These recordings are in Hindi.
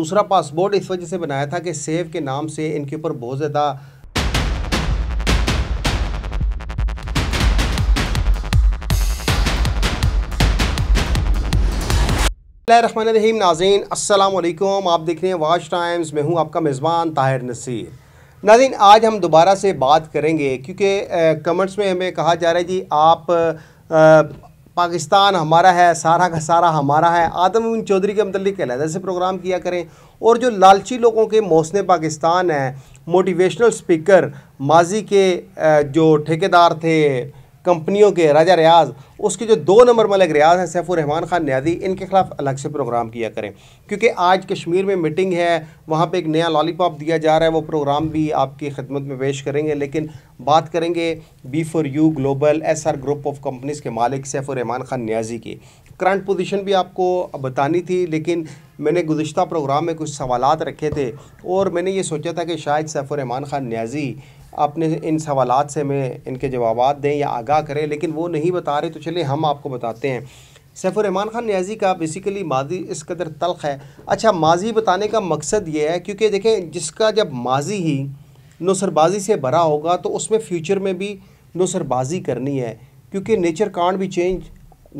दूसरा पासपोर्ट इस वजह से बनाया था कि सेव के नाम से इनके ऊपर बहुत ज़्यादा रहमान रहीम नाजीन असल आप देख रहे हैं वाच टाइम्स मैं हूं आपका मेज़बान ताहिर नसीर नाजीन आज हम दोबारा से बात करेंगे क्योंकि कमेंट्स में हमें कहा जा रहा है जी आप आ, पाकिस्तान हमारा है सारा का सारा हमारा है आदम चौधरी के मतलब अलहदा से प्रोग्राम किया करें और जो लालची लोगों के मौसम पाकिस्तान है मोटिवेशनल स्पीकर माजी के जो ठेकेदार थे कंपनियों के राजा रियाज उसके जो दो नंबर मलिक रियाज हैं सैफुर रहमान ख़ान न्याजी इनके खिलाफ अलग से प्रोग्राम किया करें क्योंकि आज कश्मीर में मीटिंग है वहाँ पे एक नया लॉलीपॉप दिया जा रहा है वो प्रोग्राम भी आपकी खदमत में पेश करेंगे लेकिन बात करेंगे B for U global S R group of companies के मालिक सैफुर रहमान ख़ान न्याजी की करंट पोजीशन भी आपको बतानी थी लेकिन मैंने गुज्त प्रोग्राम में कुछ सवाल रखे थे और मैंने ये सोचा था कि शायद सैफुररहमान ख़ान न्याजी अपने इन सवाल से मैं इनके जवाब दें या आगाह करें लेकिन वो नहीं बता रहे तो चलिए हम आपको बताते हैं सैफुररहमान ख़ान न्याजी का बेसिकली माजी इस कदर तलख है अच्छा माजी बताने का मकसद ये है क्योंकि देखें जिसका जब माजी ही नसरबाजी से भरा होगा तो उसमें फ्यूचर में भी नसरबाजी करनी है क्योंकि नेचर कांड भी चेंज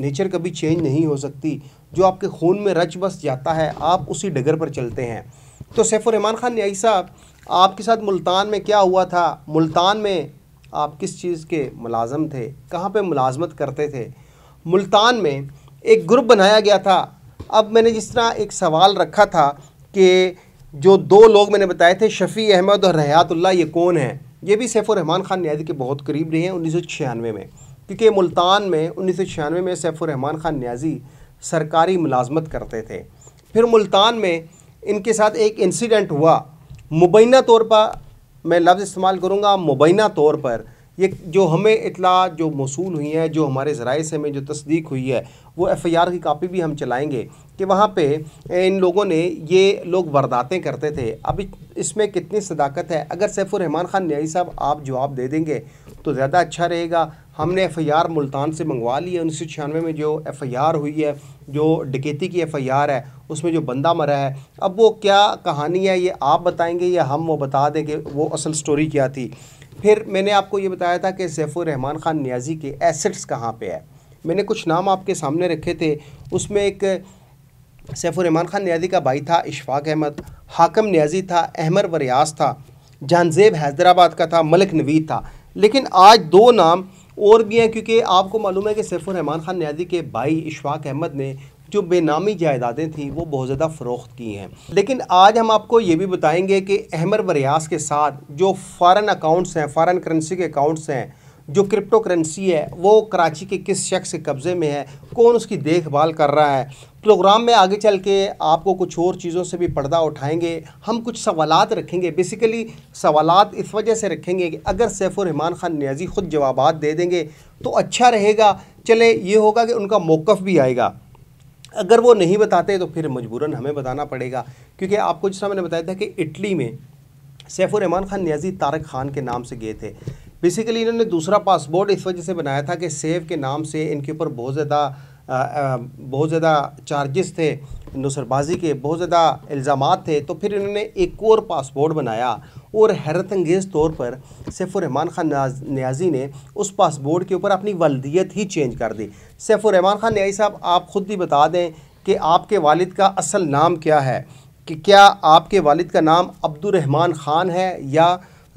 नेचर कभी चेंज नहीं हो सकती जो आपके खून में रच बस जाता है आप उसी डगर पर चलते हैं तो सैफुररहमान ख़ान न्याई साहब आपके साथ मुल्तान में क्या हुआ था मुल्तान में आप किस चीज़ के मुलाजम थे कहाँ पे मुलाजमत करते थे मुल्तान में एक ग्रुप बनाया गया था अब मैंने जिस तरह एक सवाल रखा था कि जो दो लोग मैंने बताए थे शफ़ी अहमद और रहयातुल्ला ये कौन हैं ये भी सैफुररहमान ख़ान न्यायाधीश के बहुत करीब रहे हैं उन्नीस में क्योंकि मुल्तान में उन्नीस में सैफुररहमान ख़ान न्याजी सरकारी मुलाजमत करते थे फिर मुल्तान में इनके साथ एक इंसिडेंट हुआ मुबैना तौर पर मैं लफ्ज़ इस्तेमाल करूँगा मुबैना तौर पर ये जो हमें इतला जो मौसू हुई है जो हमारे ज़राए से हमें जो तस्दीक हुई है वो एफ़ आई आर की कापी भी हम चलाएँगे कि वहाँ पर इन लोगों ने ये लोग वारदातें करते थे अब इसमें कितनी सदाकत है अगर सैफुररहमान ख़ान न्याजी साहब आप जवाब दे देंगे तो ज़्यादा अच्छा रहेगा हमने एफ़ आई आर मुल्तान से मंगवा ली है उन्नीस सौ छियानवे में जो एफ़ आई आर हुई है जो डकैती की एफ़ आई आर है उसमें जो बंदा मरा है अब वो क्या कहानी है ये आप बताएंगे या हम वो बता दें कि वो असल स्टोरी क्या थी फिर मैंने आपको ये बताया था कि सैफुररहमान ख़ान न्याजी के एसेट्स कहाँ पे है मैंने कुछ नाम आपके सामने रखे थे उसमें एक सैफुररहमान ख़ान न्याजी का भाई था इशफाक अहमद हाकम न्याजी था अहमर वरियास था जानजेब हैदराबाद का था मलिक नवीद था लेकिन आज दो नाम और भी हैं क्योंकि आपको मालूम है कि सैफुररहमान ख़ान न्याजी के भाई इशफाक अहमद ने जो बेनामी जायदादें थीं वो बहुत ज़्यादा फ़रोख्त की हैं लेकिन आज हम आपको ये भी बताएंगे कि अहमर बरियास के साथ जो फ़ारन अकाउंट्स हैं फ़ारन करेंसी के अकाउंट्स हैं जो क्रिप्टो करेंसी है वो कराची के किस शख्स के कब्ज़े में है कौन उसकी देखभाल कर रहा है प्रोग्राम में आगे चल के आपको कुछ और चीज़ों से भी पर्दा उठाएंगे हम कुछ सवालात रखेंगे बेसिकली सवालात इस वजह से रखेंगे कि अगर सैफुररहमान रहमान ख़ान न्याजी ख़ुद जवाब दे देंगे तो अच्छा रहेगा चले ये होगा कि उनका मौक़ भी आएगा अगर वो नहीं बताते तो फिर मजबूरन हमें बताना पड़ेगा क्योंकि आपको जिस मैंने बताया था कि इटली में सैफुररहमान ख़ान न्याजी तारक खान के नाम से गए थे बेसिकली इन्होंने दूसरा पासपोर्ट इस वजह से बनाया था कि सेव के नाम से इनके ऊपर बहुत ज़्यादा बहुत ज़्यादा चार्जेस थे नुसरबाजी के बहुत ज़्यादा इल्ज़ाम थे तो फिर इन्होंने एक और पासपोर्ट बनाया और हैरत अंगेज़ तौर पर सैफुररहमान ख़ान न्याजी ने उस पासपोर्ट के ऊपर अपनी वलदियत ही चेंज कर दी सैफुररहमान ख़ान न्याजी साहब आप ख़ुद भी बता दें कि आपके वालिद का असल नाम क्या है कि क्या आपके वालिद का नाम अब्दुलरहमान ख़ान है या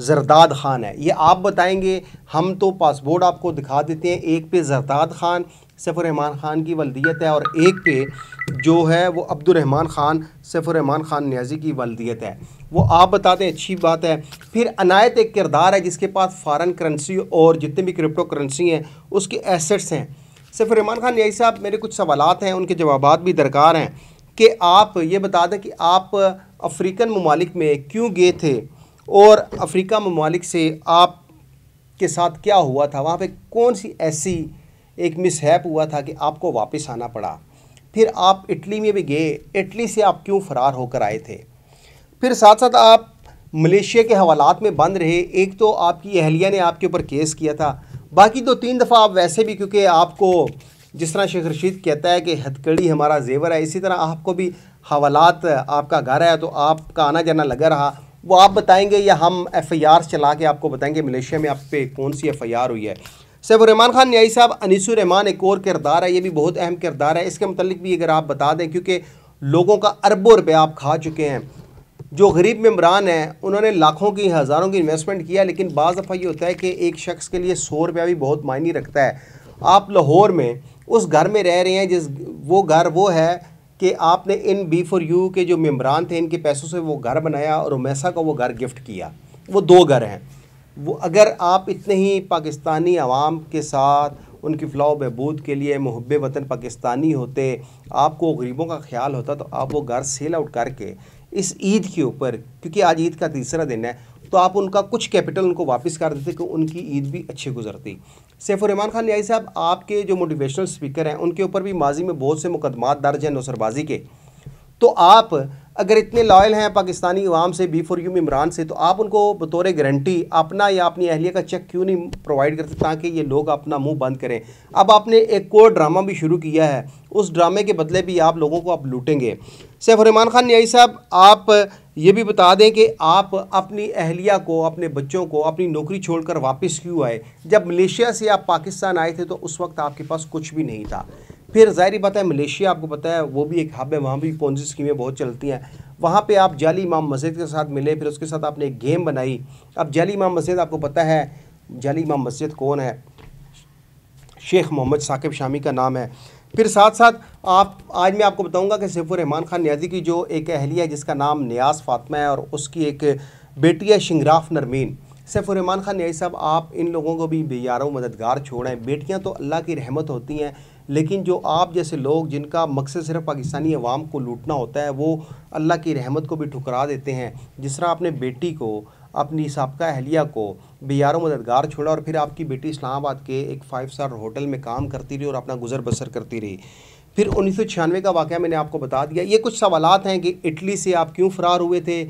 जरदाद ख़ान है ये आप बताएंगे हम तो पासपोर्ट आपको दिखा देते हैं एक पे जरदाद ख़ान रहमान ख़ान की वलदियत है और एक पे जो है वो अब्दुलरहमान ख़ान रहमान ख़ान न्याजी की वलदियत है वो आप बताते हैं अच्छी बात है फिर अनायत एक किरदार है जिसके पास फ़ारन करेंसी और जितने भी क्रिप्टो करेंसी हैं उसके एसेट्स हैं रहमान ख़ान न्याजी साहब मेरे कुछ सवाल हैं उनके जवाब भी दरकार हैं कि आप ये बता दें कि आप अफ्रीकन ममालिक में क्यों गए थे और अफ्रीका ममालिक से आप के साथ क्या हुआ था वहाँ पे कौन सी ऐसी एक मिसहैप हुआ था कि आपको वापस आना पड़ा फिर आप इटली में भी गए इटली से आप क्यों फ़रार होकर आए थे फिर साथ साथ आप मलेशिया के हवालात में बंद रहे एक तो आपकी अहलिया ने आपके ऊपर केस किया था बाकी दो तीन दफ़ा आप वैसे भी क्योंकि आपको जिस तरह शेख रशीद कहता है कि हथकड़ी हमारा जेवर है इसी तरह आपको भी हवालात आपका घर है तो आपका आना जाना लगा रहा वो आप बताएंगे या हम एफ़ आई आर चला के आपको बताएंगे मलेशिया में आप पे कौन सी एफ़ आई आर हुई है सैफुररहमान खान न्यायी साहब अनिसमान एक और किरदार है ये भी बहुत अहम किरदार है इसके मतलब भी अगर आप बता दें क्योंकि लोगों का अरबों रुपये आप खा चुके हैं जो गरीब मम्बरान हैं उन्होंने लाखों की हज़ारों की इन्वेस्टमेंट किया लेकिन बाज दफ़ा ये होता है कि एक शख्स के लिए सौ रुपया भी बहुत मायने रखता है आप लाहौर में उस घर में रह रहे हैं जिस वो घर वो है कि आपने इन बी फॉर यू के जो मेम्बरान थे इनके पैसों से वो घर बनाया और उमैसा का वो घर गिफ्ट किया वो दो घर हैं वो अगर आप इतने ही पाकिस्तानी आवाम के साथ उनकी फ़लाह बहबूद के लिए महब वतन पाकिस्तानी होते आपको गरीबों का ख्याल होता तो आप वो घर सेल आउट करके इस ईद के ऊपर क्योंकि आज ईद का तीसरा दिन है तो आप उनका कुछ कैपिटल उनको वापस कर देते कि उनकी ईद भी अच्छी गुजरती सैफुररहमान खान न्याई साहब आपके जो मोटिवेशनल स्पीकर हैं उनके ऊपर भी माजी में बहुत से मुकदमात दर्ज हैं नौसरबाजी के तो आप अगर इतने लॉयल हैं पाकिस्तानी अवाम से बी फॉर यू इमरान से तो आप उनको बतौर गारंटी अपना या अपनी अहलिया का चेक क्यों नहीं प्रोवाइड करते ताकि ये लोग अपना मुंह बंद करें अब आपने एक और ड्रामा भी शुरू किया है उस ड्रामे के बदले भी आप लोगों को आप लूटेंगे सैफुररहमान खान न्याई साहब आप ये भी बता दें कि आप अपनी अहलिया को अपने बच्चों को अपनी नौकरी छोड़कर वापस क्यों आए जब मलेशिया से आप पाकिस्तान आए थे तो उस वक्त आपके पास कुछ भी नहीं था फिर जाहिर बात है मलेशिया आपको पता है वो भी एक हब है वहाँ भी पोन्जी स्कीमें बहुत चलती हैं वहाँ पे आप जाली इमाम मस्जिद के साथ मिले फिर उसके साथ आपने एक गेम बनाई अब जाली इमाम मस्जिद आपको पता है जाली इमाम मस्जिद कौन है शेख मोहम्मद साकिब शामी का नाम है फिर साथ साथ आप आज मैं आपको बताऊंगा कि सैफ रहमान खान न्याजी की जो एक अहलिया है जिसका नाम न्याज फातमा है और उसकी एक बेटी है शिंगराफ नरमीन रहमान खान न्याजी साहब आप इन लोगों को भी बेयारों मददगार छोड़ें बेटियाँ तो अल्लाह की रहमत होती हैं लेकिन जो आप जैसे लोग जिनका मकसद सिर्फ पाकिस्तानी अवाम को लूटना होता है वो अल्लाह की रहमत को भी ठुकरा देते हैं जिस तरह आपने बेटी को अपनी सबका अहलिया को बियारो मददगार छोड़ा और फिर आपकी बेटी इस्लामाबाद के एक फाइव स्टार होटल में काम करती रही और अपना गुजर बसर करती रही फिर उन्नीस का वाक़ मैंने आपको बता दिया ये कुछ सवाल हैं कि इटली से आप क्यों फ़रार हुए थे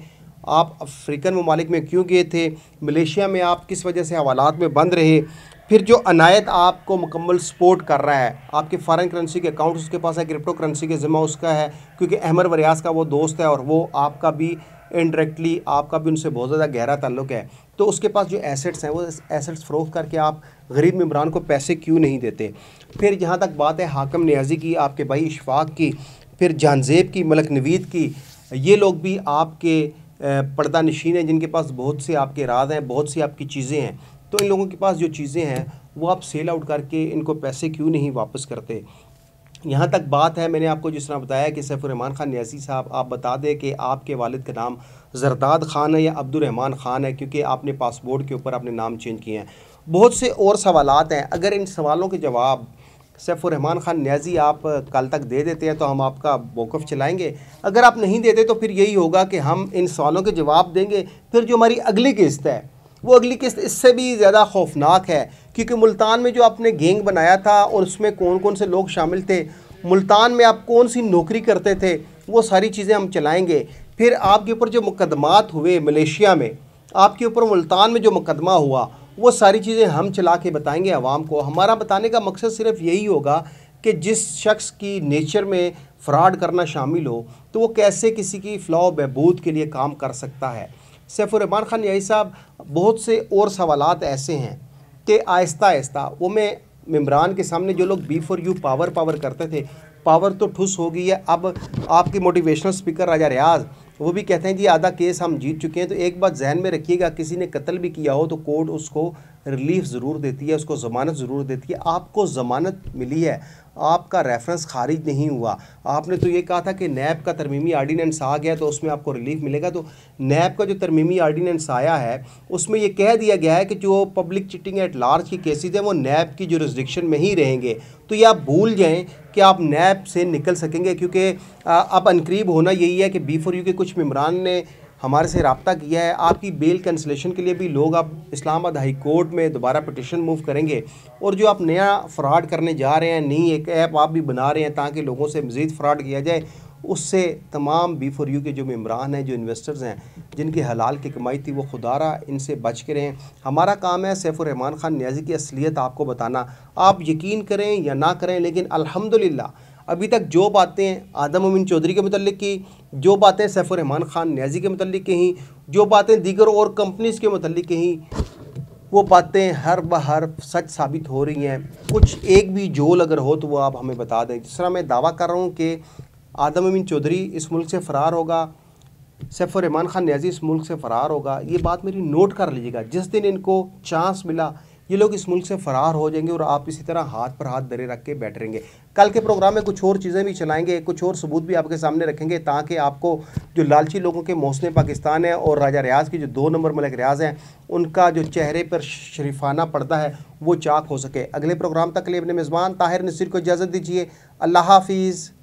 आप अफ्रीकन ममालिक में क्यों गए थे मलेशिया में आप किस वजह से हवालात में बंद रहे फिर जो अनायत आपको मुकम्मल सपोर्ट कर रहा है आपके फॉरेन करेंसी के अकाउंट्स उसके पास है क्रिप्टो करेंसी के ज़िम्मा उसका है क्योंकि अहमद वरियास का वो दोस्त है और वो आपका भी इनडायरेक्टली आपका भी उनसे बहुत ज़्यादा गहरा ताल्लुक है तो उसके पास जो एसेट्स हैं वो एसेट्स फ़रोख करके आप गरीब ममरान को पैसे क्यों नहीं देते फिर जहाँ तक बात है हाकम न्याजी की आपके भाई इशफाक की फिर जानजेब की मलक नवीद की ये लोग भी आपके पर्दा नशीन हैं जिनके पास बहुत से आपके राज हैं बहुत सी आपकी चीज़ें हैं तो इन लोगों के पास जो चीज़ें हैं वो आप सेल आउट करके इनको पैसे क्यों नहीं वापस करते यहाँ तक बात है मैंने आपको जिस तरह बताया कि सैफुररहमान ख़ान न्यासी साहब आप बता दें कि आपके वालिद का नाम जरदाद ख़ान है या अब्दुलरहमान ख़ान है क्योंकि आपने पासपोर्ट के ऊपर अपने नाम चेंज किए हैं बहुत से और सवाल हैं अगर इन सवालों के जवाब सैफुररहमान ख़ान न्याजी आप कल तक दे देते हैं तो हम आपका मौक़ चलाएँगे अगर आप नहीं देते तो फिर यही होगा कि हम इन सवालों के जवाब देंगे फिर जो हमारी अगली किस्त है वो अगली किस्त इससे भी ज़्यादा खौफनाक है क्योंकि मुल्तान में जो आपने गेंग बनाया था और उसमें कौन कौन से लोग शामिल थे मुल्तान में आप कौन सी नौकरी करते थे वो सारी चीज़ें हम चलाएँगे फिर आपके ऊपर जो मुकदमात हुए मलेशिया में आपके ऊपर मुल्तान में जो मुकदमा हुआ वो सारी चीज़ें हम चला के बताएंगे आवाम को हमारा बताने का मकसद सिर्फ यही होगा कि जिस शख्स की नेचर में फ्रॉड करना शामिल हो तो वो कैसे किसी की फ़लाह बहबूद के लिए काम कर सकता है सैफुररहमान ख़ान यही साहब बहुत से और सवाल ऐसे हैं कि आहिस्ता आहिस्ता वो मैं ममरान के सामने जो लोग B for U power power करते थे पावर तो ठुस हो गई है अब आपके मोटिवेशनल स्पीकर राजा रियाज वो भी कहते हैं जी आधा केस हम जीत चुके हैं तो एक बात जहन में रखिएगा किसी ने कत्ल भी किया हो तो कोर्ट उसको रिलीफ ज़रूर देती है उसको ज़मानत ज़रूर देती है आपको ज़मानत मिली है आपका रेफरेंस खारिज नहीं हुआ आपने तो ये कहा था कि नैब का तरमीमी आर्डीनेंस आ गया तो उसमें आपको रिलीफ मिलेगा तो नैब का जो तरमीमी आर्डीनेंस आया है उसमें ये कह दिया गया है कि जो पब्लिक चिटिंग एट लार्ज की केसेज हैं वो नैब की जुरिस्डिक्शन में ही रहेंगे तो ये आप भूल जाएँ कि आप नैब से निकल सकेंगे क्योंकि अब अनकरीब होना यही है कि बी फोर यू के कुछ मम्बरान ने हमारे से रबता किया है आपकी बेल कैंसलेशन के लिए भी लोग आप इस्लामाबाद हाई कोर्ट में दोबारा पटिशन मूव करेंगे और जो आप नया फ्रॉड करने जा रहे हैं नई एक ऐप आप भी बना रहे हैं ताकि लोगों से मज़ीद फ्रॉड किया जाए उससे तमाम बी फॉर यू के जो मम्बरान हैं जो इन्वेस्टर्स हैं जिनकी हलाल की कमाई थी वो खुदारा इनसे बच के रहें हमारा काम है सैफुररहमान ख़ान न्याजी की असलियत आपको बताना आप यकीन करें या ना करें लेकिन अलहमदिल्ला अभी तक जो बातें आदम अमीन चौधरी के मतलब की जो बातें सैफुररहमान ख़ान न्याजी के मतलब कहीं जो बातें दीगर और कंपनीज़ के मतलब कहीं वो बातें हर बहर सच साबित हो रही हैं कुछ एक भी जोल अगर हो तो वो आप हमें बता दें जिस तरह मैं दावा कर रहा हूँ कि आदम अमीन चौधरी इस मुल्क से फ़रार होगा सैफुररहमान ख़ान न्याजी इस मुल्क से फ़रार होगा ये बात मेरी नोट कर लीजिएगा जिस दिन इनको चांस मिला ये लोग इस मुल्क से फरार हो जाएंगे और आप इसी तरह हाथ पर हाथ धरे रख के बैठ रहेंगे कल के प्रोग्राम में कुछ और चीज़ें भी चलाएंगे कुछ और सबूत भी आपके सामने रखेंगे ताकि आपको जो लालची लोगों के मौसम पाकिस्तान है और राजा रियाज की जो दो नंबर मलिक रियाज हैं उनका जो चेहरे पर शरीफाना पड़ता है वो चाक हो सके अगले प्रोग्राम तक लिए अपने मेज़बान ताहिर नसीर को इजाज़त दीजिए अल्लाह हाफिज़